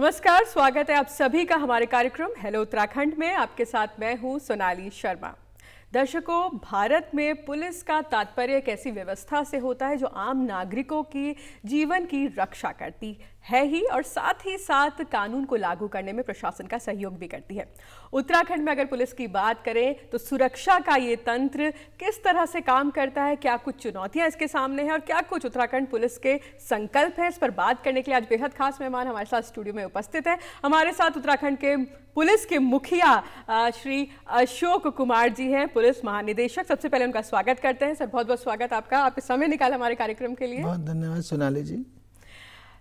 नमस्कार स्वागत है आप सभी का हमारे कार्यक्रम हेलो उत्तराखंड में आपके साथ मैं हूं सोनाली शर्मा दर्शकों भारत में पुलिस का तात्पर्य एक ऐसी व्यवस्था से होता है जो आम नागरिकों की जीवन की रक्षा करती है ही और साथ ही साथ कानून को लागू करने में प्रशासन का सहयोग भी करती है उत्तराखंड में अगर पुलिस की बात करें तो सुरक्षा का ये तंत्र किस तरह से काम करता है क्या कुछ चुनौतियां इसके सामने हैं और क्या कुछ उत्तराखंड पुलिस के संकल्प हैं इस पर बात करने के लिए आज बेहद खास मेहमान हमारे साथ स्टूडियो में उपस्थित है हमारे साथ उत्तराखंड के पुलिस के मुखिया श्री अशोक कुमार जी हैं पुलिस महानिदेशक सबसे पहले उनका स्वागत करते हैं सर बहुत बहुत स्वागत आपका आपके समय निकाल हमारे कार्यक्रम के लिए बहुत धन्यवाद सोनाली जी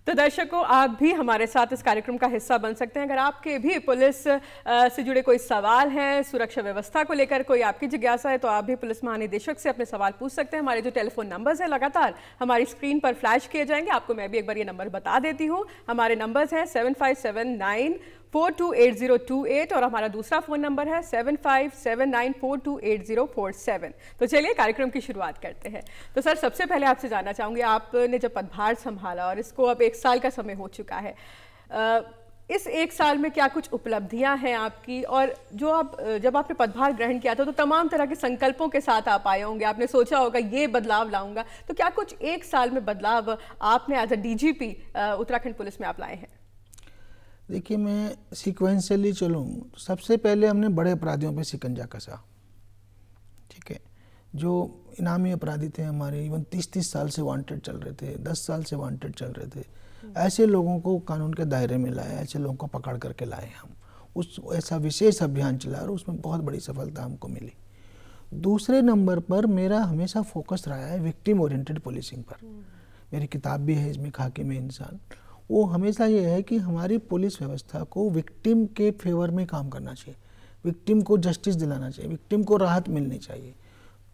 तो दर्शकों आप भी हमारे साथ इस कार्यक्रम का हिस्सा बन सकते हैं अगर आपके भी पुलिस से जुड़े कोई सवाल हैं सुरक्षा व्यवस्था को लेकर कोई आपकी जिज्ञासा है तो आप भी पुलिस महानिदेशक से अपने सवाल पूछ सकते हैं हमारे जो टेलीफोन नंबर्स हैं लगातार हमारी स्क्रीन पर फ्लैश किए जाएंगे आपको मैं भी एक बार ये नंबर बता देती हूँ हमारे नंबर्स हैं seven five seven nine four two eight zero two eight और हमारा दूसरा फ़ोन नंबर है seven five seven nine four two eight zero four seven तो चलिए कार्यक्रम की शुरुआत करते हैं तो सर सबसे पहले आपसे जानना चाहूंगी आपने जब पदभार संभाला और इसको अब एक साल का समय हो चुका है इस एक साल में क्या कुछ उपलब्धियां हैं आपकी और जो आप जब आपने पदभार ग्रहण किया था तो तमाम तरह के संकल्पों के साथ आप आए होंगे आपने सोचा होगा ये बदलाव लाऊंगा तो क्या कुछ एक साल में बदलाव आपने as a DGP Uttarakhand police में आप लाए हैं देखिए मैं सिक्वेंसली चलूँ तो सबसे पहले हमने बड़े अपराधियों पे शिकंजा कसा ठीक है जो इनामी अपराधी थे हमारे इवन तीस तीस साल से वांटेड चल रहे थे दस साल से वांटेड चल रहे थे हम्म। ऐसे लोगों को कानून के दायरे में लाए ऐसे लोगों को पकड़ करके लाए हम उस ऐसा विशेष अभियान चला और उसमें बहुत बड़ी सफलता हमको मिली दूसरे नंबर पर मेरा हमेशा फोकस रहा है विक्टिम ओरिएंटेड पुलिसिंग पर हम्म। मेरी किताब भी है इसमें खाकि में इंसान वो हमेशा ये है कि हमारी पुलिस व्यवस्था को विक्टिम के फेवर में काम करना चाहिए विक्टिम को जस्टिस दिलाना चाहिए विक्टिम को राहत मिलनी चाहिए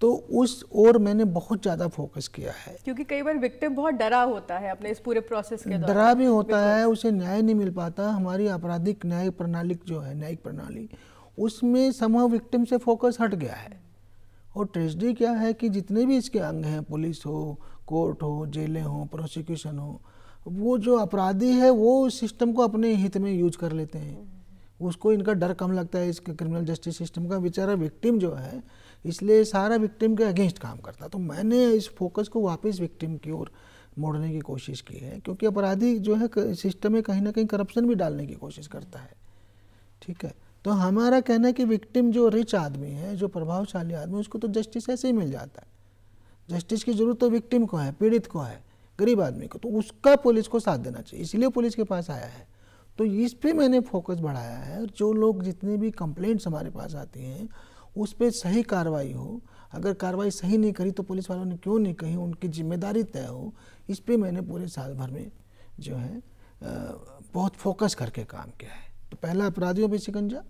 तो उस ओर मैंने बहुत ज़्यादा फोकस किया है क्योंकि कई बार विक्टिम बहुत डरा होता है अपने इस पूरे प्रोसेस के डरा भी होता है उसे न्याय नहीं मिल पाता हमारी आपराधिक न्याय प्रणाली जो है न्यायिक प्रणाली उसमें समूह विक्टिम से फोकस हट गया है और ट्रेजडी क्या है कि जितने भी इसके अंग हैं पुलिस हो कोर्ट हो जेलें हो प्रोसिक्यूशन हो वो जो अपराधी है वो सिस्टम को अपने हित में यूज कर लेते हैं उसको इनका डर कम लगता है इस क्रिमिनल जस्टिस सिस्टम का बेचारा विक्टिम जो है इसलिए सारा विक्टिम के अगेंस्ट काम करता तो मैंने इस फोकस को वापस विक्टिम की ओर मोड़ने की कोशिश की है क्योंकि अपराधी जो है सिस्टम में कहीं ना कहीं करप्शन भी डालने की कोशिश करता है ठीक है तो हमारा कहना है कि विक्टिम जो रिच आदमी है जो प्रभावशाली आदमी उसको तो जस्टिस ऐसे ही मिल जाता है जस्टिस की जरूरत तो विक्टिम को है पीड़ित को है गरीब आदमी को तो उसका पुलिस को साथ देना चाहिए इसलिए पुलिस के पास आया है तो इस पर मैंने फोकस बढ़ाया है और जो लोग जितने भी कंप्लेंट्स हमारे पास आती हैं उस पर सही कार्रवाई हो अगर कार्रवाई सही नहीं करी तो पुलिस वालों ने क्यों नहीं कही उनकी जिम्मेदारी तय हो इस पर मैंने पूरे साल भर में जो है बहुत फोकस करके काम किया है तो पहला अपराधियों पर शिकंजा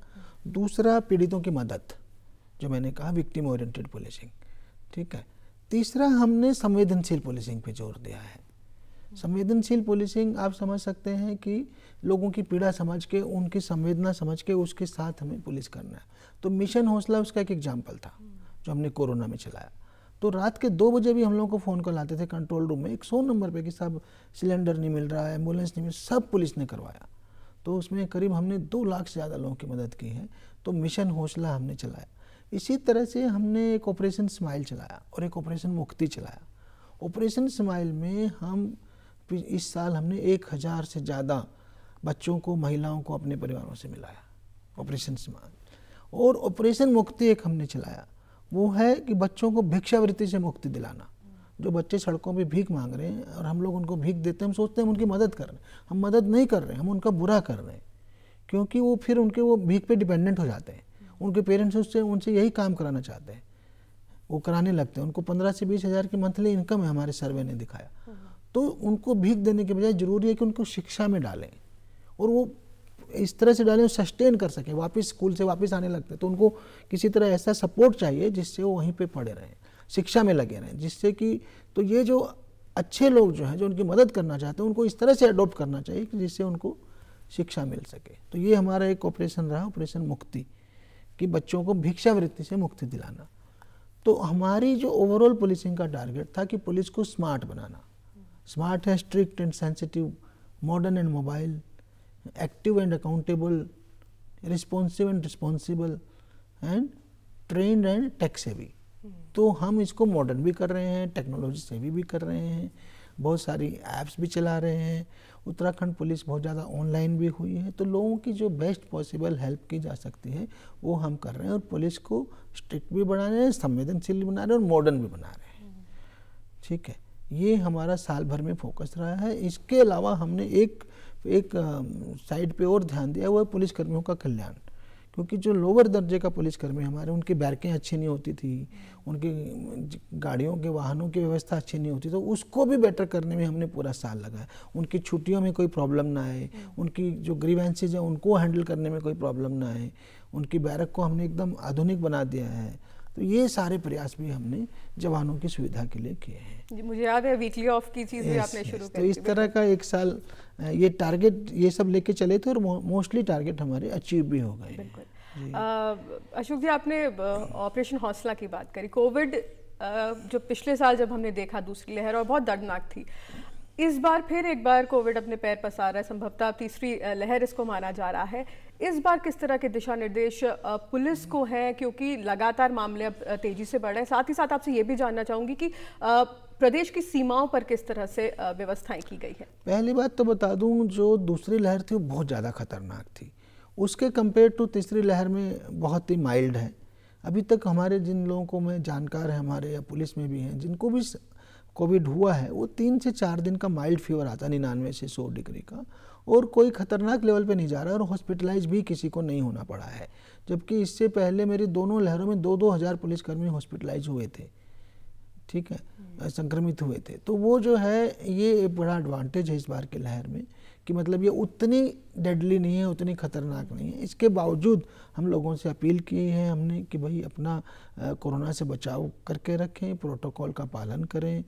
दूसरा पीड़ितों की मदद जो मैंने कहा विक्टिम ओरिएंटेड पुलिसिंग ठीक है तीसरा हमने संवेदनशील पुलिसिंग पे जोर दिया है संवेदनशील पुलिसिंग आप समझ सकते हैं कि लोगों की पीड़ा समझ के उनकी संवेदना समझ के उसके साथ हमें पुलिस करना है तो मिशन हौसला उसका एक एग्जाम्पल था जो हमने कोरोना में चलाया तो रात के दो बजे भी हम लोगों को फ़ोन कॉल आते थे कंट्रोल रूम में एक सौ नंबर पे कि साहब सिलेंडर नहीं मिल रहा है एम्बुलेंस नहीं मिल सब पुलिस ने करवाया तो उसमें करीब हमने दो लाख से ज़्यादा लोगों की मदद की है तो मिशन हौसला हमने चलाया इसी तरह से हमने एक ऑपरेशन स्माइल चलाया और एक ऑपरेशन मुक्ति चलाया ऑपरेशन स्माइल में हम इस साल हमने एक हज़ार से ज़्यादा बच्चों को महिलाओं को अपने परिवारों से मिलाया ऑपरेशन स्माइल और ऑपरेशन मुक्ति एक हमने चलाया वो है कि बच्चों को भिक्षावृत्ति से मुक्ति दिलाना जो बच्चे सड़कों पे भीख मांग रहे हैं और हम लोग उनको भीख देते हैं हम सोचते हैं हम उनकी मदद कर रहे हैं हम मदद नहीं कर रहे हैं हम उनका बुरा कर रहे हैं क्योंकि वो फिर उनके वो भीख पे डिपेंडेंट हो जाते हैं उनके पेरेंट्स उससे उनसे यही काम कराना चाहते हैं वो कराने लगते हैं उनको पंद्रह से बीस हज़ार की मंथली इनकम है हमारे सर्वे ने दिखाया तो उनको भीख देने के बजाय ज़रूरी है कि उनको शिक्षा में डालें और वो इस तरह से डालें सस्टेन कर सकें वापस स्कूल से वापस आने लगते हैं तो उनको किसी तरह ऐसा सपोर्ट चाहिए जिससे वो वहीं पर पढ़े रहें शिक्षा में लगे रहें जिससे कि तो ये जो अच्छे लोग जो हैं जो उनकी मदद करना चाहते हैं उनको इस तरह से अडोप्ट करना चाहिए कि जिससे उनको शिक्षा मिल सके तो ये हमारा एक ऑपरेशन रहा ऑपरेशन मुक्ति कि बच्चों को भिक्षावृत्ति से मुक्ति दिलाना तो हमारी जो ओवरऑल पुलिसिंग का टारगेट था कि पुलिस को स्मार्ट बनाना स्मार्ट है strict and sensitive modern and mobile active and accountable responsive and responsible and train and tech savvy तो हम इसको मॉडर्न भी कर रहे हैं टेक्नोलॉजी सेवी भी कर रहे हैं बहुत सारी एप्स भी चला रहे हैं उत्तराखंड पुलिस बहुत ज़्यादा ऑनलाइन भी हुई है तो लोगों की जो बेस्ट पॉसिबल हेल्प की जा सकती है वो हम कर रहे हैं और पुलिस को स्ट्रिक्ट भी बना रहे हैं संवेदनशील भी बना रहे हैं और मॉडर्न भी बना रहे हैं ठीक है ये हमारा साल भर में फोकस रहा है इसके अलावा हमने एक एक साइड पे और ध्यान दिया हुआ है पुलिसकर्मियों का कल्याण क्योंकि जो लोअर दर्जे का पुलिसकर्मी हमारे उनकी बैरकें अच्छी नहीं होती थी उनकी गाड़ियों के वाहनों की व्यवस्था अच्छी नहीं होती तो उसको भी बेटर करने में हमने पूरा साल लगाया उनकी छुट्टियों में कोई प्रॉब्लम ना आए उनकी जो ग्रीवेंसीज हैं उनको हैंडल करने में कोई प्रॉब्लम ना आए उनकी बैरक को हमने एकदम आधुनिक बना दिया है तो ये सारे प्रयास भी हमने जवानों की सुविधा के लिए किए हैं मुझे याद है वीकली ऑफ की चीज़ें आपने शुरू तो इस तरह का एक साल ये टारगेट ये सब लेके चले थे और मोस्टली टारगेट हमारे अचीव भी हो गए अशोक जी आपने ऑपरेशन हौसला की बात करी कोविड जो पिछले साल जब हमने देखा दूसरी लहर और बहुत दर्दनाक थी इस बार फिर एक बार कोविड अपने पैर पसार रहा है संभवतः तीसरी लहर इसको माना जा रहा है इस बार किस तरह के दिशा निर्देश पुलिस को हैं क्योंकि लगातार मामले अब तेजी से बढ़ रहे हैं साथ ही साथ आपसे ये भी जानना चाहूंगी कि प्रदेश की सीमाओं पर किस तरह से व्यवस्थाएं की गई है पहली बात तो बता दूं जो दूसरी लहर थी वो बहुत ज़्यादा खतरनाक थी उसके कंपेयर टू तीसरी लहर में बहुत ही माइल्ड है अभी तक हमारे जिन लोगों को मैं जानकार है हमारे या पुलिस में भी हैं जिनको भी कोविड हुआ है वो तीन से चार दिन का माइल्ड फीवर आता है निन्यानवे से सौ डिग्री का और कोई ख़तरनाक लेवल पे नहीं जा रहा है और हॉस्पिटलाइज भी किसी को नहीं होना पड़ा है जबकि इससे पहले मेरी दोनों लहरों में दो दो हज़ार पुलिसकर्मी हॉस्पिटलाइज हुए थे ठीक है हम्म। संक्रमित हुए थे तो वो जो है ये बड़ा एडवांटेज है इस बार की लहर में कि मतलब ये उतनी डेडली नहीं है उतनी ख़तरनाक नहीं है इसके बावजूद हम लोगों से अपील की है हमने कि भाई अपना कोरोना से बचाव करके रखें प्रोटोकॉल का पालन करें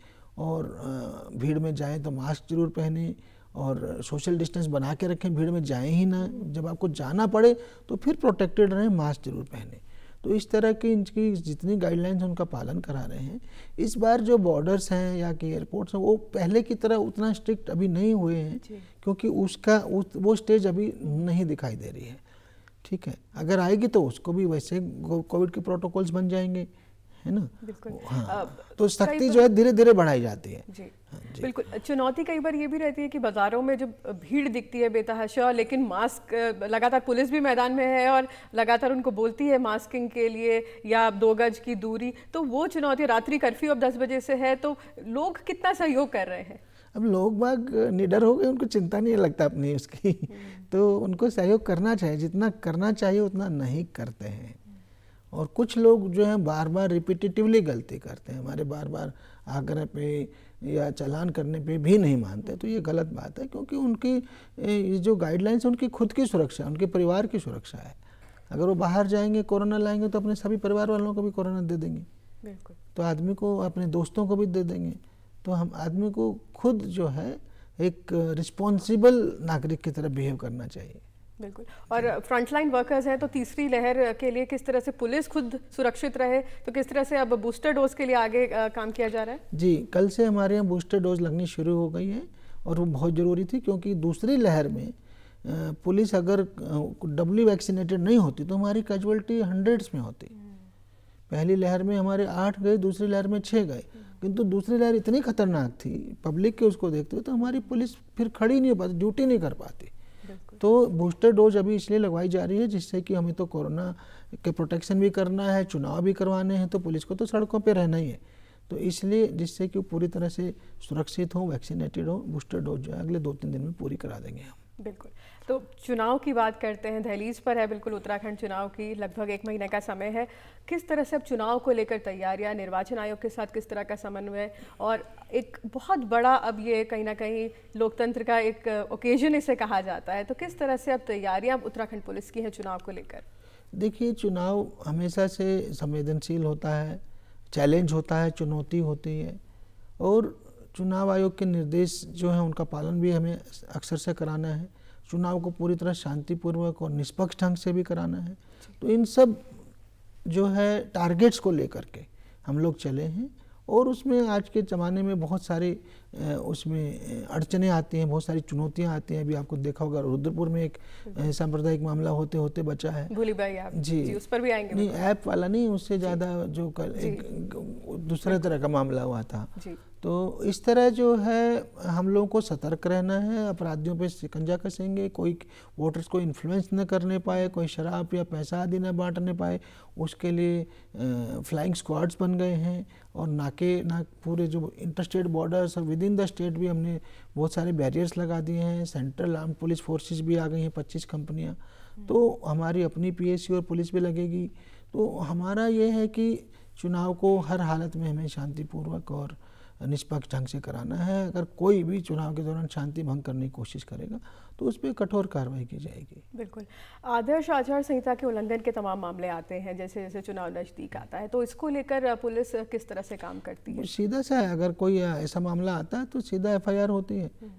और भीड़ में जाएं तो मास्क जरूर पहनें और सोशल डिस्टेंस बना के रखें भीड़ में जाएं ही ना जब आपको जाना पड़े तो फिर प्रोटेक्टेड रहें मास्क जरूर पहनें तो इस तरह की इनकी जितनी गाइडलाइंस उनका पालन करा रहे हैं इस बार जो बॉर्डर्स हैं या कि एयरपोर्ट्स हैं वो पहले की तरह उतना स्ट्रिक्ट अभी नहीं हुए हैं क्योंकि उसका उस, वो स्टेज अभी नहीं दिखाई दे रही है ठीक है अगर आएगी तो उसको भी वैसे कोविड के प्रोटोकॉल्स बन जाएंगे है ना हाँ, तो सख्ती जो है धीरे धीरे बढ़ाई जाती है जी, हाँ, जी बिल्कुल चुनौती कई बार ये भी रहती है कि बाजारों में जब भीड़ दिखती है बेतहाशा लेकिन मास्क लगातार पुलिस भी मैदान में है और लगातार उनको बोलती है मास्किंग के लिए या दो गज की दूरी तो वो चुनौती रात्रि कर्फ्यू अब दस बजे से है तो लोग कितना सहयोग कर रहे हैं अब लोग बाग निडर हो गए उनको चिंता नहीं लगता अपनी उसकी हम्म। तो उनको सहयोग करना चाहिए जितना करना चाहिए उतना नहीं करते हैं और कुछ लोग जो हैं बार बार रिपीटिवली गलती करते हैं हमारे बार बार आग्रह पे या चलान करने पे भी नहीं मानते तो ये गलत बात है क्योंकि उनकी जो गाइडलाइंस है उनकी खुद की सुरक्षा उनके परिवार की सुरक्षा है अगर वो बाहर जाएंगे कोरोना लाएंगे तो अपने सभी परिवार वालों को भी कोरोना दे देंगे बिल्कुल तो आदमी को अपने दोस्तों को भी दे देंगे तो हम आदमी को खुद जो है एक रिस्पॉन्सिबल नागरिक की तरह बिहेव करना चाहिए बिल्कुल और फ्रंटलाइन वर्कर्स हैं तो तीसरी लहर के लिए किस तरह से पुलिस खुद सुरक्षित रहे तो किस तरह से अब बूस्टर डोज के लिए आगे काम किया जा रहा है जी कल से हमारे यहाँ बूस्टर डोज लगनी शुरू हो गई है और वो बहुत ज़रूरी थी क्योंकि दूसरी लहर में पुलिस अगर डब्ल्यू वैक्सीनेटेड नहीं होती तो हमारी कैजुअलिटी हंड्रेड्स में होती हम्म। पहली लहर में हमारे आठ गए दूसरी लहर में छः गए हम्म। किंतु दूसरी लहर इतनी खतरनाक थी पब्लिक के उसको देखते हुए तो हमारी पुलिस फिर खड़ी नहीं हो पाती ड्यूटी नहीं कर पाती तो बूस्टर डोज अभी इसलिए लगवाई जा रही है जिससे कि हमें तो कोरोना के प्रोटेक्शन भी करना है चुनाव भी करवाने हैं तो पुलिस को तो सड़कों पर रहना ही है तो इसलिए जिससे कि वो पूरी तरह से सुरक्षित हों वैक्सीनेटेड हों बूस्टर डोज जो है अगले दो तीन दिन में पूरी करा देंगे हम बिल्कुल तो चुनाव की बात करते हैं दहलीज पर है बिल्कुल उत्तराखंड चुनाव की लगभग एक महीने का समय है किस तरह से अब चुनाव को लेकर तैयारियां निर्वाचन आयोग के साथ किस तरह का समन्वय और एक बहुत बड़ा अब ये कहीं ना कहीं लोकतंत्र का एक ओकेजन इसे कहा जाता है तो किस तरह से अब तैयारियाँ उत्तराखंड पुलिस की हैं चुनाव को लेकर देखिए चुनाव हमेशा से संवेदनशील होता है चैलेंज होता है चुनौती होती है और चुनाव आयोग के निर्देश जो है उनका पालन भी हमें अक्सर से कराना है चुनाव को पूरी तरह शांतिपूर्वक और निष्पक्ष ढंग से भी कराना है तो इन सब जो है टारगेट्स को लेकर के हम लोग चले हैं और उसमें आज के ज़माने में बहुत सारे उसमें अड़चने आती हैं बहुत सारी चुनौतियां आती हैं अभी आपको देखा होगा रुद्रपुर में एक हम्म। सांप्रदायिक मामला होते होते बचा है भाई ऐप जी, जी उस पर भी आएंगे नहीं ऐप वाला नहीं उससे ज़्यादा जो कल एक दूसरे तरह का मामला हुआ था तो इस तरह जो है हम लोगों को सतर्क रहना है अपराधियों पे शिकंजा कसेंगे कोई वोटर्स को इन्फ्लुएंस न करने पाए कोई शराब या पैसा आदि न बांटने पाए उसके लिए फ्लाइंग स्क्वाड्स बन गए हैं और नाके ना पूरे जो इंटरस्टेट बॉर्डर्स और विद इन द स्टेट भी हमने बहुत सारे बैरियर्स लगा दिए हैं सेंट्रल आर्म पुलिस फोर्सेज भी आ गई हैं पच्चीस कंपनियाँ हम्म। तो हमारी अपनी पीएससी और पुलिस भी लगेगी तो हमारा ये है कि चुनाव को हर हालत में हमें शांतिपूर्वक और निष्पक्ष ढंग से कराना है अगर कोई भी चुनाव के दौरान शांति भंग करने की कोशिश करेगा तो उस पर कठोर कार्रवाई की जाएगी बिल्कुल आदर्श आचार संहिता के उल्लंघन के तमाम मामले आते हैं जैसे जैसे चुनाव नज़दीक आता है तो इसको लेकर पुलिस किस तरह से काम करती है सीधा सा है अगर कोई ऐसा मामला आता है तो सीधा एफ होती है हम्म।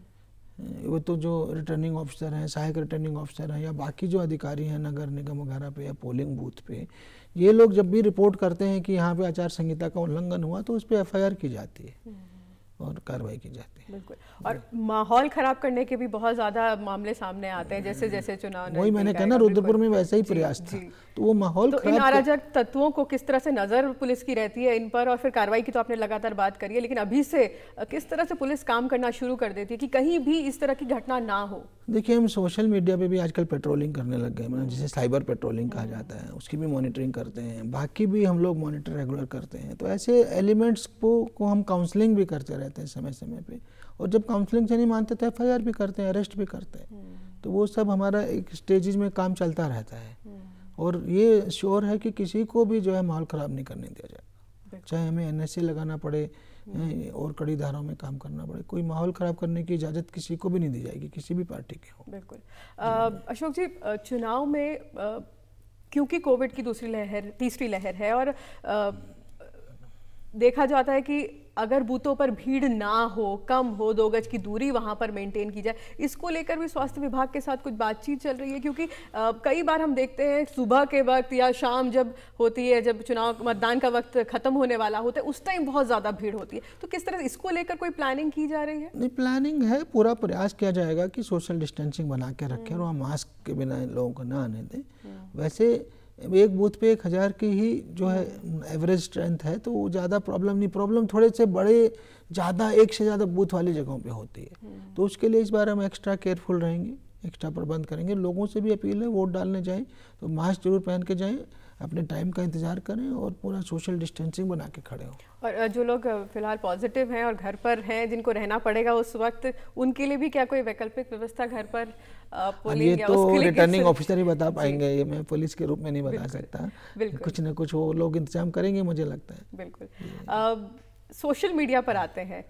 वो तो जो रिटर्निंग ऑफिसर हैं सहायक रिटर्निंग ऑफिसर हैं या बाकी जो अधिकारी हैं नगर निगम वगैरह पे या पोलिंग बूथ पे ये लोग जब भी रिपोर्ट करते हैं कि यहाँ पे आचार संहिता का उल्लंघन हुआ तो उस पर एफ की जाती है हम्म। और कार्रवाई की जाती है बिल्कुल और माहौल खराब करने के भी बहुत ज़्यादा मामले सामने आते हैं जैसे जैसे चुनाव वही मैंने कहा ना रुद्रपुर में वैसा ही प्रयास था तो वो माहौल तो इन अराजक तत्वों को किस तरह से नज़र पुलिस की रहती है इन पर और फिर कार्रवाई की तो आपने लगातार बात करी है लेकिन अभी से किस तरह से पुलिस काम करना शुरू कर देती है कि कहीं भी इस तरह की घटना ना हो देखिए हम सोशल मीडिया पे भी आजकल पेट्रोलिंग करने लग गए मतलब जिसे साइबर पेट्रोलिंग कहा जाता है उसकी भी मॉनिटरिंग करते हैं बाकी भी हम लोग मॉनिटर रेगुलर करते हैं तो ऐसे एलिमेंट्स को को हम काउंसलिंग भी करते रहते हैं समय समय पर और जब काउंसलिंग से नहीं मानते तो एफ भी करते हैं अरेस्ट भी करते हैं हम्म। तो वो सब हमारा एक स्टेजेज में काम चलता रहता है हम्म। और ये श्योर है कि किसी को भी जो है माहौल ख़राब नहीं करने दिया जाएगा चाहे हमें एन लगाना पड़े हम्म। और कड़ी धाराओं में काम करना पड़े कोई माहौल ख़राब करने की इजाज़त किसी को भी नहीं दी जाएगी किसी भी पार्टी के हो बिल्कुल अशोक जी चुनाव में क्योंकि कोविड की दूसरी लहर तीसरी लहर है और देखा जाता है कि अगर बूथों पर भीड़ ना हो कम हो दो गज की दूरी वहाँ पर मेंटेन की जाए इसको लेकर भी स्वास्थ्य विभाग के साथ कुछ बातचीत चल रही है क्योंकि आ, कई बार हम देखते हैं सुबह के वक्त या शाम जब होती है जब चुनाव मतदान का वक्त खत्म होने वाला होता है उस टाइम बहुत ज़्यादा भीड़ होती है तो किस तरह इसको लेकर कोई प्लानिंग की जा रही है नहीं प्लानिंग है पूरा प्रयास किया जाएगा कि सोशल डिस्टेंसिंग बना के रखें और वहाँ मास्क के बिना लोगों को ना आने दें हम्म। वैसे एक बूथ पे एक हज़ार की ही जो है एवरेज स्ट्रेंथ है तो वो ज़्यादा प्रॉब्लम नहीं प्रॉब्लम थोड़े से बड़े ज़्यादा एक से ज़्यादा बूथ वाली जगहों पे होती है हम्म। तो उसके लिए इस बार हम एक्स्ट्रा केयरफुल रहेंगे एक्स्ट्रा प्रबंध करेंगे लोगों से भी अपील है वोट डालने जाएँ तो मास्क जरूर पहन के जाएँ अपने टाइम का इंतज़ार करें और पूरा सोशल डिस्टेंसिंग बना के खड़े हों और जो लोग फिलहाल पॉजिटिव हैं और घर पर हैं जिनको रहना पड़ेगा उस वक्त उनके लिए भी क्या कोई वैकल्पिक व्यवस्था घर पर ये तो रिटर्निंग ऑफिसर ही बता पाएंगे ये मैं पुलिस के रूप में नहीं बता सकता कुछ ना कुछ वो लोग इंतजाम करेंगे मुझे लगता है बिल्कुल सोशल मीडिया पर आते हैं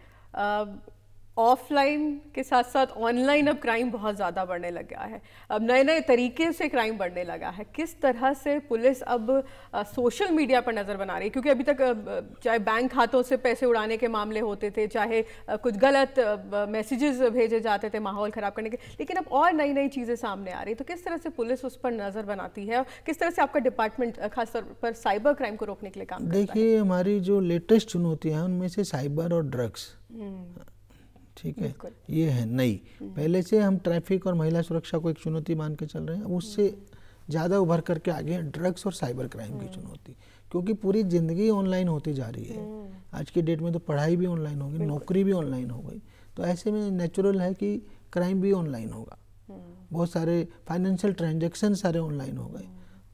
ऑफलाइन के साथ साथ ऑनलाइन अब क्राइम बहुत ज़्यादा बढ़ने लग गया है अब नए नए तरीके से क्राइम बढ़ने लगा है किस तरह से पुलिस अब आ, सोशल मीडिया पर नज़र बना रही है क्योंकि अभी तक चाहे बैंक खातों से पैसे उड़ाने के मामले होते थे चाहे आ, कुछ गलत मैसेजेस भेजे जाते थे माहौल ख़राब करने के लेकिन अब और नई नई चीज़ें सामने आ रही तो किस तरह से पुलिस उस पर नज़र बनाती है किस तरह से आपका डिपार्टमेंट खासतौर पर साइबर क्राइम को रोकने के लिए काम देखिए हमारी जो लेटेस्ट चुनौतियाँ हैं उनमें से साइबर और ड्रग्स ठीक है ये है नई हम्म। पहले से हम ट्रैफिक और महिला सुरक्षा को एक चुनौती मान के चल रहे हैं उससे ज़्यादा उभर करके आगे ड्रग्स और साइबर क्राइम की हम्म। चुनौती क्योंकि पूरी ज़िंदगी ऑनलाइन होती जा रही है हम्म। आज की डेट में तो पढ़ाई भी ऑनलाइन हो गई नौकरी भी ऑनलाइन हो गई तो ऐसे में नेचुरल है कि क्राइम भी ऑनलाइन होगा बहुत सारे फाइनेंशियल ट्रांजेक्शन सारे ऑनलाइन हो गए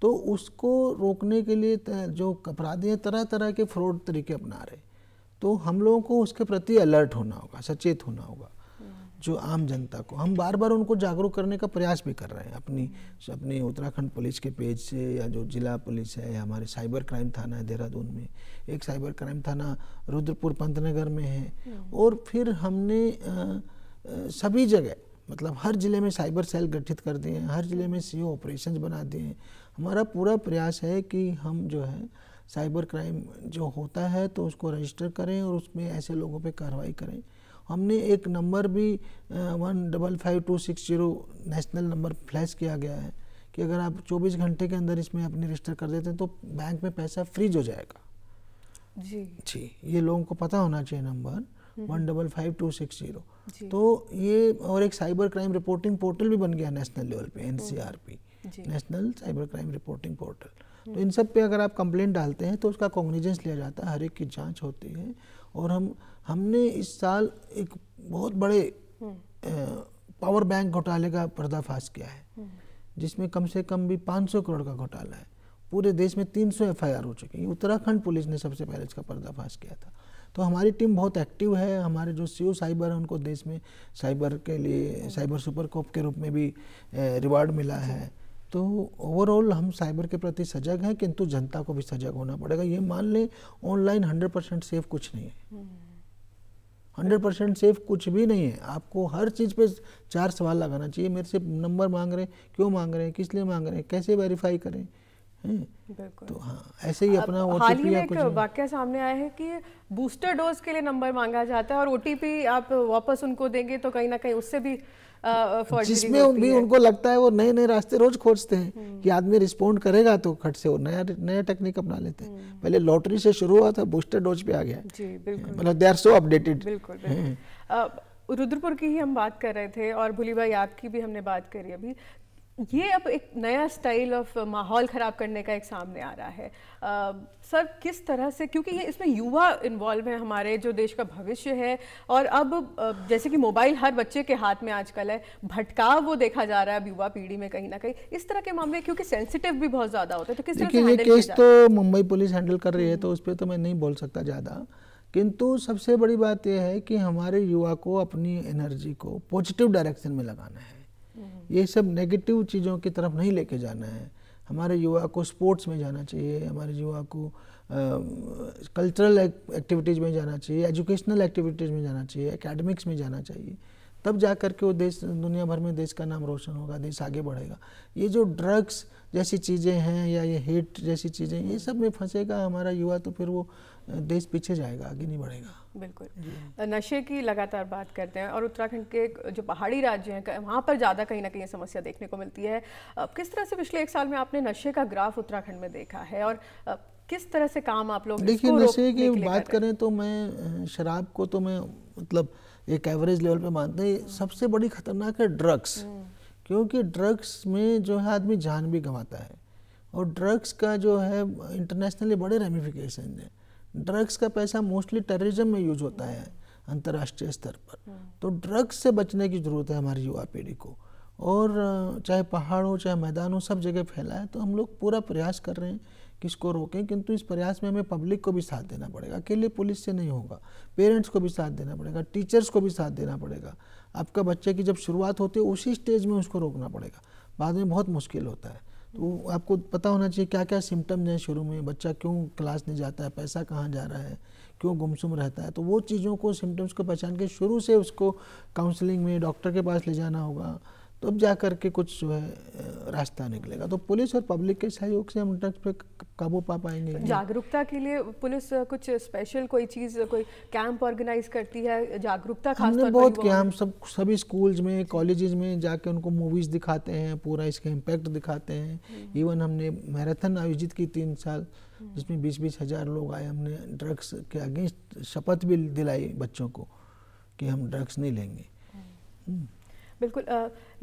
तो उसको रोकने के लिए जो अपराधी हैं तरह तरह के फ्रॉड तरीके अपना रहे हैं तो हम लोगों को उसके प्रति अलर्ट होना होगा सचेत होना होगा जो आम जनता को हम बार बार उनको जागरूक करने का प्रयास भी कर रहे हैं अपनी अपने उत्तराखंड पुलिस के पेज से या जो जिला पुलिस है या हमारे साइबर क्राइम थाना है देहरादून में एक साइबर क्राइम थाना रुद्रपुर पंतनगर में है और फिर हमने आ, आ, सभी जगह मतलब हर ज़िले में साइबर सेल गठित कर दिए हैं हर ज़िले में सी ऑपरेशन बना दिए हैं हमारा पूरा प्रयास है कि हम जो है साइबर क्राइम जो होता है तो उसको रजिस्टर करें और उसमें ऐसे लोगों पे कार्रवाई करें हमने एक नंबर भी one double five two six zero national number flash किया गया है कि अगर आप 24 घंटे के अंदर इसमें अपने रजिस्टर कर देते हैं तो बैंक में पैसा फ्रीज हो जाएगा जी जी ये लोगों को पता होना चाहिए number hmm. One double five two six zero तो ये और एक साइबर क्राइम रिपोर्टिंग पोर्टल भी बन गया नेशनल लेवल पे an national cyber crime reporting portal तो इन सब पे अगर आप कंप्लेंट डालते हैं तो उसका कॉन्ग्निजेंस लिया जाता है हर एक की जांच होती है और हम हमने इस साल एक बहुत बड़े पावर हम्म। बैंक घोटाले का पर्दाफाश किया है हम्म। जिसमें कम से कम भी 500 करोड़ का घोटाला है पूरे देश में 300 एफ हो चुकी है उत्तराखंड पुलिस ने सबसे पहले इसका पर्दाफाश किया था तो हमारी टीम बहुत एक्टिव है हमारे जो सी साइबर e हैं उनको देश में साइबर के लिए साइबर सुपर कोप के रूप में भी रिवार्ड मिला है तो ओवरऑल हम साइबर के प्रति सजग हैं किंतु जनता को भी सजग होना पड़ेगा ये मान लें ऑनलाइन हंड्रेड परसेंट सेफ कुछ नहीं है हंड्रेड परसेंट सेफ कुछ भी नहीं है आपको हर चीज़ पे चार सवाल लगाना चाहिए मेरे से नंबर मांग रहे हैं क्यों मांग रहे हैं किस लिए मांग रहे हैं कैसे वेरीफाई करें तो हाँ ऐसे ही अपना हाल ही में एक वाक्य सामने आया है कि बूस्टर डोज के लिए नंबर मांगा जाता है और ओटीपी आप वापस उनको देंगे तो कहीं ना कहीं उससे भी जिसमें भी उनको लगता है वो नए नए रास्ते रोज खोजते हैं कि आदमी रिस्पोंड करेगा तो खट से वो नया नया टेक्निक अपना लेते हैं हम्म। पहले लॉटरी से शुरू हुआ था बूस्टर डोज पे आ गया मतलब they are so updated Rudrapur की ही हम बात कर रहे थे और भूली भाई आपकी भी हमने बात करी अभी ये अब एक नया स्टाइल ऑफ माहौल ख़राब करने का एक सामने आ रहा है आ, सर किस तरह से क्योंकि ये इसमें युवा इन्वॉल्व है हमारे जो देश का भविष्य है और अब जैसे कि मोबाइल हर बच्चे के हाथ में आजकल है भटकाव वो देखा जा रहा है अब युवा पीढ़ी में कहीं ना कहीं इस तरह के मामले क्योंकि सेंसिटिव भी बहुत ज़्यादा होते हैं तो किस तरह से केस तो मुंबई पुलिस हैंडल कर रही है तो उस पर तो मैं नहीं बोल सकता ज़्यादा किंतु सबसे बड़ी बात यह है कि हमारे युवा को अपनी एनर्जी को पॉजिटिव डायरेक्शन में लगाना है ये सब नेगेटिव चीज़ों की तरफ नहीं लेके जाना है हमारे युवा को स्पोर्ट्स में जाना चाहिए हमारे युवा को कल्चरल एक्टिविटीज़ में जाना चाहिए एजुकेशनल एक्टिविटीज़ में जाना चाहिए एकेडमिक्स में जाना चाहिए तब जा कर के वो देश दुनिया भर में देश का नाम रोशन होगा देश आगे बढ़ेगा ये जो ड्रग्स जैसी चीज़ें हैं या ये हिट जैसी चीज़ें ये सब में फंसेगा हमारा युवा तो फिर वो देश पीछे जाएगा आगे नहीं बढ़ेगा बिल्कुल नशे की लगातार बात करते हैं और उत्तराखंड के जो पहाड़ी राज्य हैं वहाँ पर ज़्यादा कहीं ना कहीं समस्या देखने को मिलती है किस तरह से पिछले एक साल में आपने नशे का ग्राफ उत्तराखंड में देखा है और किस तरह से काम आप लोग देखिए नशे की बात करें तो मैं शराब को तो मैं मतलब एक एवरेज लेवल पे मानते हैं सबसे बड़ी खतरनाक है ड्रग्स क्योंकि ड्रग्स में जो है आदमी जान भी गंवाता है और ड्रग्स का जो है इंटरनेशनली बड़े रेमिफिकेशन है ड्रग्स का पैसा मोस्टली टेररिज्म में यूज होता है अंतर्राष्ट्रीय स्तर पर तो ड्रग्स से बचने की ज़रूरत है हमारी युवा पीढ़ी को और चाहे पहाड़ हो चाहे मैदान हो सब जगह फैला है तो हम लोग पूरा प्रयास कर रहे हैं किसको रोकें किंतु इस प्रयास में हमें पब्लिक को भी साथ देना पड़ेगा अकेले पुलिस से नहीं होगा पेरेंट्स को भी साथ देना पड़ेगा टीचर्स को भी साथ देना पड़ेगा आपका बच्चे की जब शुरुआत होती है उसी स्टेज में उसको रोकना पड़ेगा बाद में बहुत मुश्किल होता है तो आपको पता होना चाहिए क्या क्या सिम्टम्स हैं शुरू में बच्चा क्यों क्लास नहीं जाता है पैसा कहाँ जा रहा है क्यों गुमसुम रहता है तो वो चीज़ों को सिम्टम्स को पहचान के शुरू से उसको काउंसलिंग में डॉक्टर के पास ले जाना होगा तो अब जा करके कुछ जो है रास्ता निकलेगा तो पुलिस और पब्लिक के सहयोग से हम ड्रग्स पे काबू पा पाएंगे जागरूकता के लिए पुलिस कुछ स्पेशल कोई चीज कोई कैंप ऑर्गेनाइज करती है जागरूकता हमने बहुत किया हम सब सभी स्कूल्स में कॉलेजेस में जाके उनको मूवीज दिखाते हैं पूरा इसका इम्पैक्ट दिखाते हैं इवन हम्म। हमने मैराथन आयोजित की तीन साल जिसमें बीस बीस हजार लोग आए हमने ड्रग्स के अगेंस्ट शपथ भी दिलाई बच्चों को कि हम ड्रग्स नहीं लेंगे हम्म। हम्म। बिल्कुल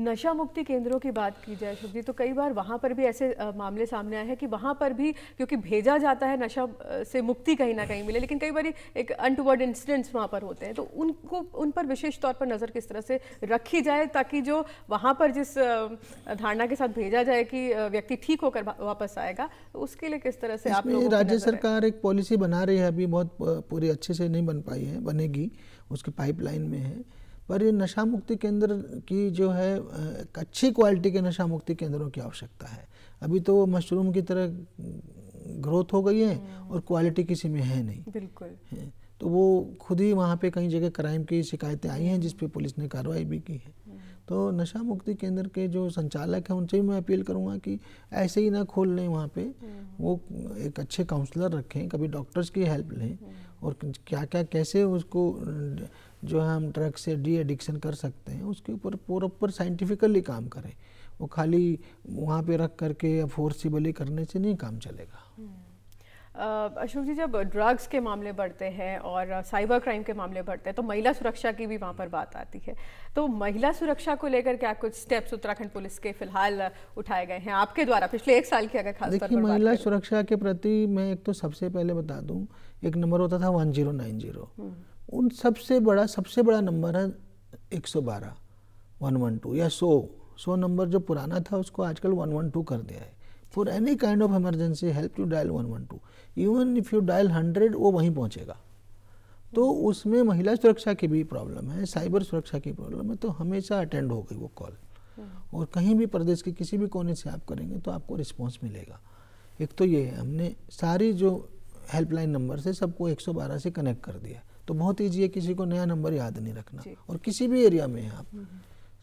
नशा मुक्ति केंद्रों की बात की जाए शुभ जी तो कई बार वहाँ पर भी ऐसे मामले सामने आए हैं कि वहाँ पर भी क्योंकि भेजा जाता है नशा से मुक्ति कहीं ना कहीं मिले लेकिन कई बार एक अनटूवर्ड इंसिडेंट्स वहाँ पर होते हैं तो उनको उन पर विशेष तौर पर नज़र किस तरह से रखी जाए ताकि जो वहाँ पर जिस धारणा के साथ भेजा जाए कि व्यक्ति ठीक होकर वापस आएगा तो उसके लिए किस तरह से आप राज्य सरकार एक पॉलिसी बना रही है अभी बहुत पूरी अच्छे से नहीं बन पाई है बनेगी उसकी पाइपलाइन में है पर ये नशा मुक्ति केंद्र की जो है अच्छी क्वालिटी के नशा मुक्ति केंद्रों की आवश्यकता है अभी तो वो मशरूम की तरह ग्रोथ हो गई है हम्म। और क्वालिटी किसी में है नहीं बिल्कुल तो वो खुद ही वहाँ पे कई जगह क्राइम की शिकायतें आई हैं जिस पे पुलिस ने कार्रवाई भी की है हम्म। तो नशा मुक्ति केंद्र के जो संचालक हैं उनसे भी मैं अपील करूँगा कि ऐसे ही ना खोल लें वहाँ पे हम्म। वो एक अच्छे काउंसलर रखें कभी डॉक्टर्स की हेल्प लें और क्या क्या कैसे उसको जो है हम ड्रग से डी एडिक्शन कर सकते हैं उसके ऊपर प्रॉपर साइंटिफिकली काम करें वो खाली वहाँ पे रख करके या फोर्सिबली करने से नहीं काम चलेगा हम्म। अशोक जी जब ड्रग्स के मामले बढ़ते हैं और साइबर क्राइम के मामले बढ़ते हैं तो महिला सुरक्षा की भी वहाँ पर बात आती है तो महिला सुरक्षा को लेकर क्या कुछ स्टेप्स उत्तराखंड पुलिस के फिलहाल उठाए गए हैं आपके द्वारा पिछले एक साल की अगर खास देखिए महिला सुरक्षा के प्रति मैं एक तो सबसे पहले बता दूँ एक नंबर होता था वन जीरो नाइन जीरो उन सबसे बड़ा सबसे बड़ा नंबर है एक सौ बारह वन वन टू या सौ सौ नंबर जो पुराना था उसको आजकल वन वन टू कर दिया है for any kind of emergency help you dial one one two even if you dial hundred वो वहीं पहुँचेगा तो उसमें महिला सुरक्षा की भी प्रॉब्लम है साइबर सुरक्षा की प्रॉब्लम है तो हमेशा अटेंड हो गई वो कॉल हम्म। और कहीं भी प्रदेश के किसी भी कोने से आप करेंगे तो आपको रिस्पॉन्स मिलेगा एक तो ये है हमने सारी जो हेल्पलाइन नंबर से सबको 112 से कनेक्ट कर दिया तो बहुत ईजी है किसी को नया नंबर याद नहीं रखना और किसी भी एरिया में है आप हम्म।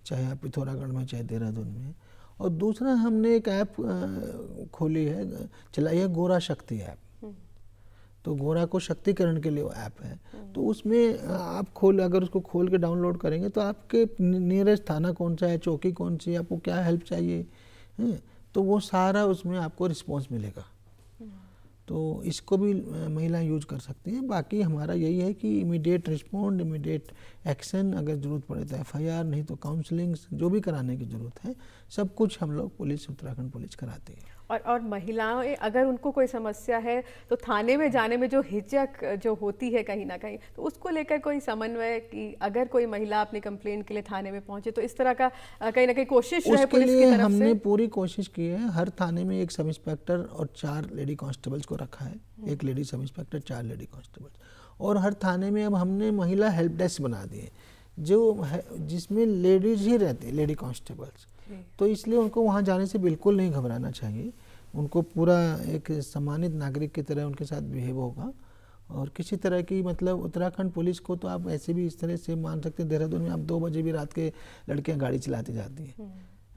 चाहे आप पिथौरागढ़ में चाहे देहरादून में और दूसरा हमने एक ऐप खोली है चलाई है गोरा शक्ति ऐप हम्म। तो गोरा को शक्तिकरण के लिए वो ऐप है हम्म। तो उसमें आप खोल अगर उसको खोल के डाउनलोड करेंगे तो आपके नियरेस्ट थाना कौन सा है चौकी कौन सी है आपको क्या हेल्प चाहिए है? तो वो सारा उसमें आपको रिस्पॉन्स मिलेगा तो इसको भी महिलाएं यूज कर सकती हैं बाकी हमारा यही है कि इमीडिएट रिस्पॉन्ड इमीडिएट एक्शन अगर ज़रूरत पड़े तो एफ नहीं तो काउंसलिंग्स जो भी कराने की ज़रूरत है सब कुछ हम लोग पुलिस उत्तराखंड पुलिस कराते हैं और और महिलाएं अगर उनको कोई समस्या है तो थाने में जाने में जो हिचक जो होती है कहीं ना कहीं तो उसको लेकर कोई समन्वय कि अगर कोई महिला अपनी कंप्लेन के लिए थाने में पहुंचे तो इस तरह का कहीं ना कहीं कोशिश रहे पुलिस की तरफ हमने से? पूरी कोशिश की है हर थाने में एक सब इंस्पेक्टर और चार लेडी कॉन्स्टेबल्स को रखा है हम्म। एक लेडी सब इंस्पेक्टर चार लेडी कॉन्स्टेबल्स और हर थाने में अब हमने महिला हेल्प डेस्क बना दिए जो जिसमें लेडीज ही रहती लेडी कॉन्स्टेबल्स तो इसलिए उनको वहाँ जाने से बिल्कुल नहीं घबराना चाहिए उनको पूरा एक सम्मानित नागरिक की तरह उनके साथ बिहेव होगा और किसी तरह की मतलब उत्तराखंड पुलिस को तो आप ऐसे भी इस तरह से मान सकते हैं देहरादून में आप दो बजे भी रात के लड़कियां गाड़ी चलाती जाती हैं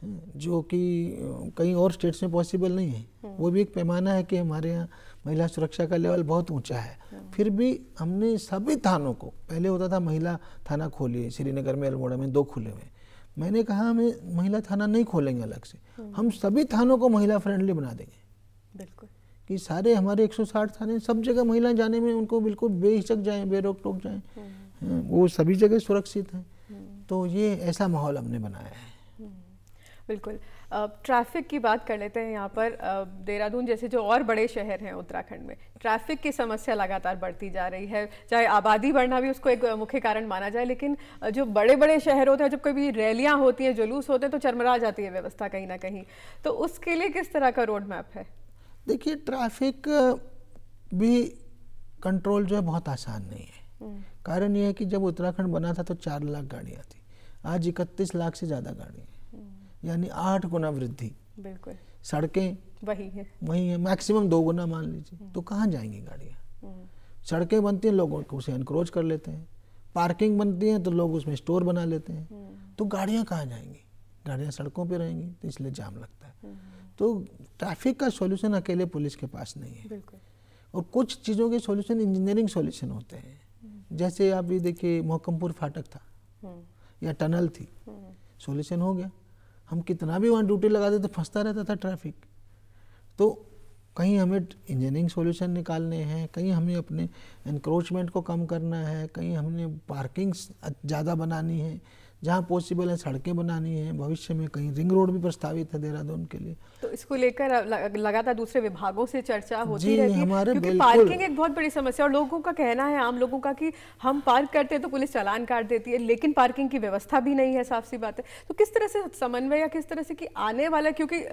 हम्म। जो कि कहीं और स्टेट्स में पॉसिबल नहीं है हम्म। वो भी एक पैमाना है कि हमारे यहाँ महिला सुरक्षा का लेवल बहुत ऊंचा है हम्म। फिर भी हमने सभी थानों को पहले होता था महिला थाना खोलिए श्रीनगर में अल्मोड़ा में दो खुले हुए मैंने कहा हमें महिला थाना नहीं खोलेंगे अलग से हम्म। हम सभी थानों को महिला फ्रेंडली बना देंगे बिल्कुल कि सारे हमारे 160 थाने सब जगह महिला जाने में उनको बिल्कुल बेहिचक जाए बेरोक टोक जाए हम्म। हाँ, वो सभी जगह सुरक्षित हैं हम्म। तो ये ऐसा माहौल हमने बनाया है बिल्कुल ट्रैफिक की बात कर लेते हैं यहाँ पर देहरादून जैसे जो और बड़े शहर हैं उत्तराखंड में ट्रैफिक की समस्या लगातार बढ़ती जा रही है चाहे आबादी बढ़ना भी उसको एक मुख्य कारण माना जाए लेकिन जो बड़े बड़े शहर होते हैं जब कभी रैलियाँ होती हैं जुलूस होते हैं तो चरमरा जाती है व्यवस्था कहीं ना कहीं तो उसके लिए किस तरह का रोड मैप है देखिए ट्रैफिक भी कंट्रोल जो है बहुत आसान नहीं है हम्म। कारण यह है कि जब उत्तराखंड बना था तो चार लाख गाड़ियाँ थी आज इकतीस लाख से ज़्यादा गाड़ियाँ यानी आठ गुना वृद्धि बिल्कुल सड़कें वही है वही है मैक्सिमम दो गुना मान लीजिए हम्म। तो कहाँ जाएंगी गाड़ियाँ हम्म। सड़कें बनती हैं लोगों को उसे इनक्रोच कर लेते हैं पार्किंग बनती है तो लोग उसमें स्टोर बना लेते हैं हम्म। तो गाड़ियाँ कहाँ जाएंगी गाड़ियाँ सड़कों पर रहेंगी तो इसलिए जाम लगता है तो ट्रैफिक का सोल्यूशन अकेले पुलिस के पास नहीं है और कुछ चीज़ों के सोल्यूशन इंजीनियरिंग सोल्यूशन होते हैं जैसे आप ये देखिए मोहकमपुर फाटक था या टनल थी सोल्यूशन हो गया हम कितना भी वहाँ ड्यूटी लगाते तो फंसता रहता था ट्रैफिक तो कहीं हमें इंजीनियरिंग सॉल्यूशन निकालने हैं कहीं हमें अपने इंक्रोचमेंट को कम करना है कहीं हमने पार्किंग ज़्यादा बनानी है जहाँ पॉसिबल है सड़कें बनानी हैं भविष्य में कहीं रिंग रोड भी प्रस्तावित है देहरादून के लिए तो इसको लेकर लगातार दूसरे विभागों से चर्चा होती रहती है क्योंकि पार्किंग एक बहुत बड़ी समस्या और लोगों का कहना है आम लोगों का कि हम पार्क करते हैं तो पुलिस चालान काट देती है लेकिन पार्किंग की व्यवस्था भी नहीं है साफ सी बात है तो किस तरह से समन्वय या किस तरह से कि आने वाला क्योंकि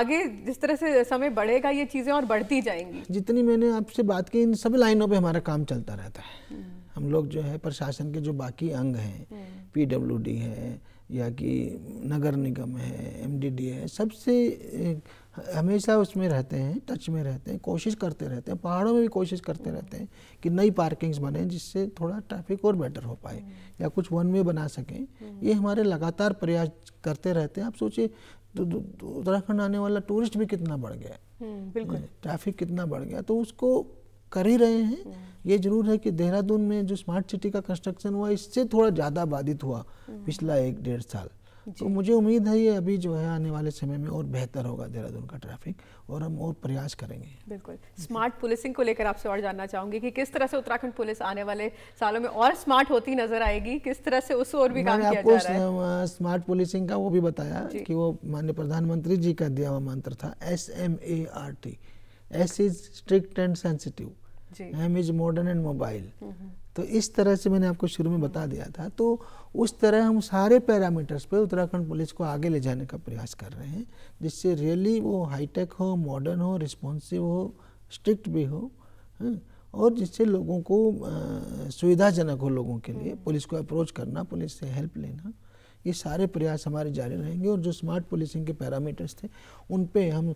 आगे जिस तरह से समय बढ़ेगा ये चीज़ें और बढ़ती जाएंगी जितनी मैंने आपसे बात की इन सब लाइनों पर हमारा काम चलता रहता है हम्म। हम लोग जो है प्रशासन के जो बाकी अंग हैं हम्म। पीडब्ल्यूडी है या कि नगर निगम है एमडीडी है सबसे हमेशा उसमें रहते हैं टच में रहते हैं कोशिश करते रहते हैं पहाड़ों में भी कोशिश करते रहते हैं कि नई पार्किंग्स बने जिससे थोड़ा ट्रैफिक और बेटर हो पाए हम्म। या कुछ वन वे बना सकें हम्म। ये हमारे लगातार प्रयास करते रहते हैं आप सोचिए उत्तराखंड आने वाला टूरिस्ट भी कितना बढ़ गया है ट्रैफिक हम्म, कितना बढ़ गया तो उसको कर ही रहे हैं ये जरूर है कि देहरादून में जो स्मार्ट सिटी का कंस्ट्रक्शन हुआ इससे थोड़ा ज़्यादा बाधित हुआ पिछला एक डेढ़ साल तो मुझे उम्मीद है ये अभी जो है आने वाले समय में और बेहतर होगा देहरादून का ट्रैफिक और हम और प्रयास करेंगे बिल्कुल स्मार्ट पुलिसिंग को लेकर आपसे और जानना चाहूंगी कि किस तरह से उत्तराखंड पुलिस आने वाले सालों में और स्मार्ट होती नजर आएगी किस तरह से उस और भी काम किया जा रहा है स्मार्ट पुलिसिंग का वो भी बताया कि वो माननीय प्रधानमंत्री जी का दिया हुआ मंत्र था S M A R T S is strict and sensitive M is modern and mobile तो इस तरह से मैंने आपको शुरू में बता दिया था तो उस तरह हम सारे पैरामीटर्स पे उत्तराखंड पुलिस को आगे ले जाने का प्रयास कर रहे हैं जिससे रियली वो हाईटेक हो मॉडर्न हो रिस्पॉन्सिव हो स्ट्रिक्ट भी हो हाँ, और जिससे लोगों को सुविधाजनक हो लोगों के लिए हम्म। पुलिस को अप्रोच करना पुलिस से हेल्प लेना ये सारे प्रयास हमारे जारी रहेंगे और जो स्मार्ट पुलिसिंग के पैरामीटर्स थे उन पे हम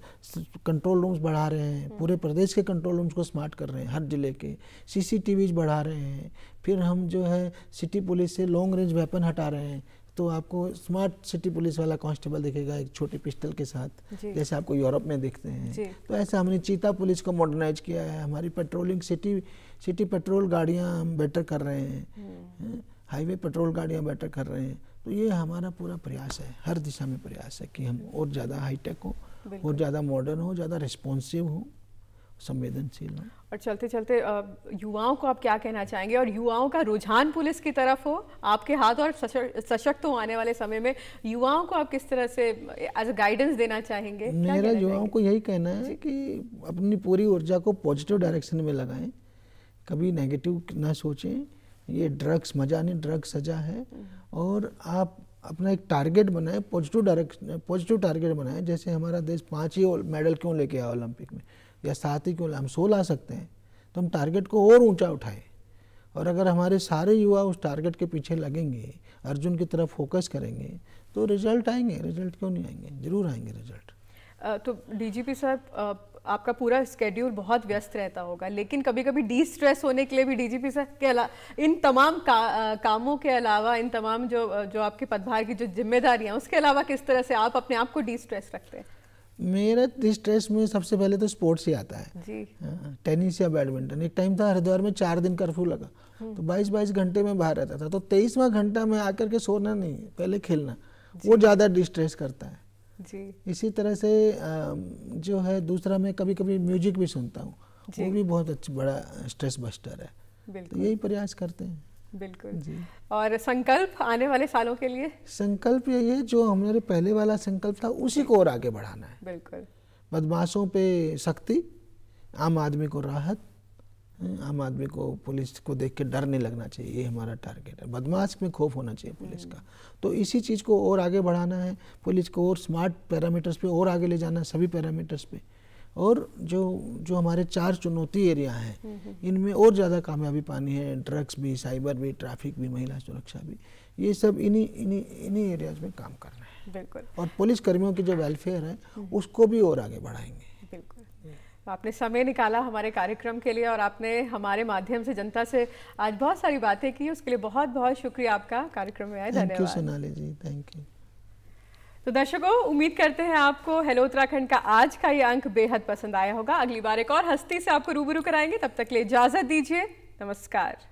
कंट्रोल रूम्स बढ़ा रहे हैं हम्म। पूरे प्रदेश के कंट्रोल रूम्स को स्मार्ट कर रहे हैं हर जिले के सी बढ़ा रहे हैं फिर हम जो है सिटी पुलिस से लॉन्ग रेंज वेपन हटा रहे हैं तो आपको स्मार्ट सिटी पुलिस वाला कांस्टेबल दिखेगा एक छोटे पिस्टल के साथ जैसे आपको यूरोप में देखते हैं तो ऐसे हमने चीता पुलिस को मॉडर्नाइज किया है हमारी पेट्रोलिंग सिटी सिटी पेट्रोल गाड़ियाँ हम बेटर कर रहे हैं हाईवे पेट्रोल गाड़ियाँ बेटर कर रहे हैं तो ये हमारा पूरा प्रयास है हर दिशा में प्रयास है कि हम और ज़्यादा हाईटेक हो और ज़्यादा मॉडर्न हो ज़्यादा रिस्पॉन्सिव हो संवेदनशील हो और चलते चलते युवाओं को आप क्या कहना चाहेंगे और युवाओं का रुझान पुलिस की तरफ हो आपके हाथ और सशक्त हो आने वाले समय में युवाओं को आप किस तरह से एज अ गाइडेंस देना चाहेंगे मेरा युवाओं को यही कहना है कि अपनी पूरी ऊर्जा को पॉजिटिव डायरेक्शन में लगाएं कभी नेगेटिव ना सोचें ये ड्रग्स मजा नहीं ड्रग्स सजा है हम्म। और आप अपना एक टारगेट बनाए पॉजिटिव डायरेक्शन पॉजिटिव टारगेट बनाए जैसे हमारा देश पाँच ही मेडल क्यों लेके आया ओलंपिक में या सात ही क्यों हम सो ला सकते हैं तो हम टारगेट को और ऊंचा उठाएं और अगर हमारे सारे युवा उस टारगेट के पीछे लगेंगे अर्जुन की तरफ फोकस करेंगे तो रिजल्ट आएंगे रिजल्ट क्यों नहीं आएंगे जरूर आएंगे रिजल्ट तो डी साहब आपका पूरा स्केड्यूल बहुत व्यस्त रहता होगा लेकिन कभी कभी डी स्ट्रेस होने के लिए भी डीजीपी सर के अलावा इन तमाम का, आ, कामों के अलावा इन तमाम जो जो आपके पदभार की जो जिम्मेदारियाँ उसके अलावा किस तरह से आप अपने आप को डी स्ट्रेस रखते हैं मेरा डिस्ट्रेस में सबसे पहले तो स्पोर्ट्स ही आता है जी टेनिस या बैडमिंटन एक टाइम था हरिद्वार में चार दिन कर्फ्यू लगा हम्म। तो 22-22 घंटे में बाहर रहता था तो तेईसवा घंटा में आकर के सोना नहीं पहले खेलना वो ज़्यादा डिस्ट्रेस करता है जी इसी तरह से जो है दूसरा मैं कभी कभी म्यूजिक भी सुनता हूँ वो भी बहुत अच्छा बड़ा स्ट्रेस बस्टर है तो यही प्रयास करते हैं बिल्कुल जी और संकल्प आने वाले सालों के लिए संकल्प यही है जो हमारे पहले वाला संकल्प था उसी को और आगे बढ़ाना है बिल्कुल बदमाशों पे सख्ती आम आदमी को राहत आम आदमी को पुलिस को देख के डर नहीं लगना चाहिए ये हमारा टारगेट है बदमाश में खौफ होना चाहिए पुलिस का तो इसी चीज़ को और आगे बढ़ाना है पुलिस को और स्मार्ट पैरामीटर्स पे और आगे ले जाना है सभी पैरामीटर्स पे और जो जो हमारे चार चुनौती एरिया हैं हम्म, हम्म। इनमें और ज़्यादा कामयाबी पानी है ड्रग्स भी साइबर भी ट्रैफिक भी महिला सुरक्षा भी ये सब इन्हीं इन्हीं इन्हीं एरियाज में काम करना है बिल्कुल और पुलिस कर्मियों की जो वेलफेयर है हम्म। उसको भी और आगे बढ़ाएंगे आपने समय निकाला हमारे कार्यक्रम के लिए और आपने हमारे माध्यम से जनता से आज बहुत सारी बातें की उसके लिए बहुत बहुत शुक्रिया आपका कार्यक्रम में आए धन्यवाद सोनाली जी थैंक यू तो दर्शकों उम्मीद करते हैं आपको हेलो उत्तराखंड का आज का ये अंक बेहद पसंद आया होगा अगली बार एक और हस्ती से आपको रूबरू कराएंगे तब तक ले इजाजत दीजिए नमस्कार